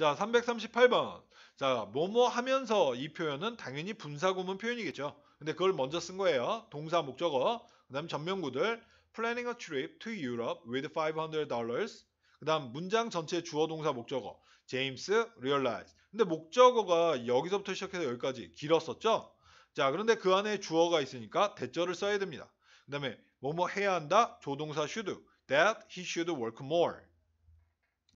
자, 338번. 자, 뭐뭐 하면서 이 표현은 당연히 분사구문 표현이겠죠. 근데 그걸 먼저 쓴 거예요. 동사 목적어. 그다음 전명구들 planning a trip to Europe with 500 d o l l 그다음 문장 전체 주어 동사 목적어. James realize. 근데 목적어가 여기서부터 시작해서 여기까지 길었었죠? 자, 그런데 그 안에 주어가 있으니까 대절을 써야 됩니다. 그다음에 뭐뭐 해야 한다. 조동사 should. that he should work more.